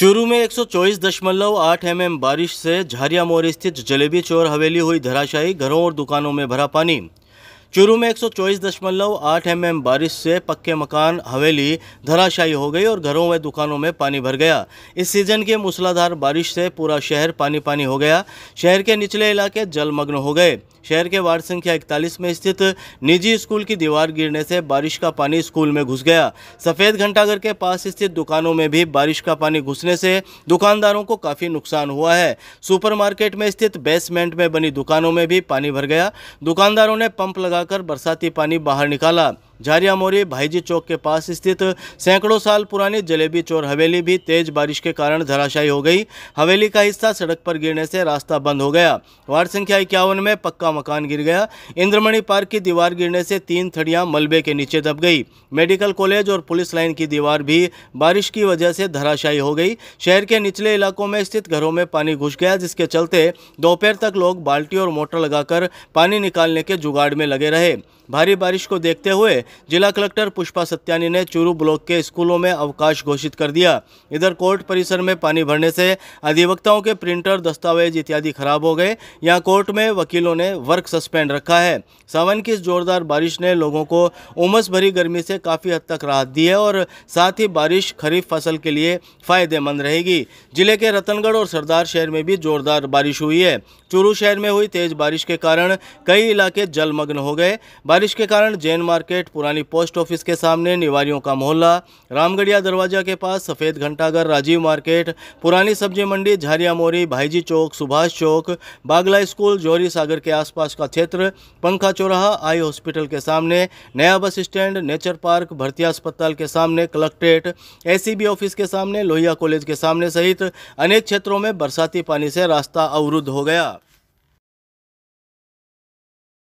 चूरू में एक सौ mm बारिश से झारिया मोर स्थित जलेबी चोर हवेली हुई धराशायी घरों और दुकानों में भरा पानी चूरू में एक सौ mm बारिश से पक्के मकान हवेली धराशायी हो गई और घरों व दुकानों में पानी भर गया इस सीजन के मूसलाधार बारिश से पूरा शहर पानी पानी हो गया शहर के निचले इलाके जलमग्न हो गए शहर के वार्ड संख्या 41 में स्थित निजी स्कूल की दीवार गिरने से बारिश का पानी स्कूल में घुस गया सफ़ेद घंटाघर के पास स्थित दुकानों में भी बारिश का पानी घुसने से दुकानदारों को काफ़ी नुकसान हुआ है सुपरमार्केट में स्थित बेसमेंट में बनी दुकानों में भी पानी भर गया दुकानदारों ने पंप लगाकर बरसाती पानी बाहर निकाला झारिया मोरी भाईजी चौक के पास स्थित सैकड़ों साल पुरानी जलेबी चोर हवेली भी तेज बारिश के कारण धराशायी हो गई हवेली का हिस्सा सड़क पर गिरने से रास्ता बंद हो गया वार्ड संख्या इक्यावन में पक्का मकान गिर गया इंद्रमणि पार्क की दीवार गिरने से तीन थड़ियां मलबे के नीचे दब गई मेडिकल कॉलेज और पुलिस लाइन की दीवार भी बारिश की वजह से धराशायी हो गई शहर के निचले इलाकों में स्थित घरों में पानी घुस गया जिसके चलते दोपहर तक लोग बाल्टी और मोटर लगाकर पानी निकालने के जुगाड़ में लगे रहे भारी बारिश को देखते हुए जिला कलेक्टर पुष्पा सत्यानी ने चूरू ब्लॉक के स्कूलों में अवकाश घोषित कर दिया इधर कोर्ट परिसर में पानी भरने से अधिवक्ताओं के प्रिंटर दस्तावेज इत्यादि खराब हो गए यहाँ कोर्ट में वकीलों ने वर्क सस्पेंड रखा है सावन की जोरदार बारिश ने लोगों को उमस भरी गर्मी से काफ़ी हद तक राहत दी है और साथ ही बारिश खरीफ फसल के लिए फायदेमंद रहेगी जिले के रतनगढ़ और सरदार शहर में भी जोरदार बारिश हुई है चूरू शहर में हुई तेज बारिश के कारण कई इलाके जलमग्न हो गए बारिश के कारण जैन मार्केट पुरानी पोस्ट ऑफिस के सामने निवारियों का मोहल्ला रामगढ़िया दरवाजा के पास सफ़ेद घंटाघर राजीव मार्केट पुरानी सब्जी मंडी झारिया मोरी भाईजी चौक सुभाष चौक बागला स्कूल जौहरी सागर के आसपास का क्षेत्र पंखा चौराहा आई हॉस्पिटल के सामने नया बस स्टैंड नेचर पार्क भर्ती अस्पताल के सामने कलेक्ट्रेट ए ऑफिस के सामने लोहिया कॉलेज के सामने सहित अनेक क्षेत्रों में बरसाती पानी से रास्ता अवरुद्ध हो गया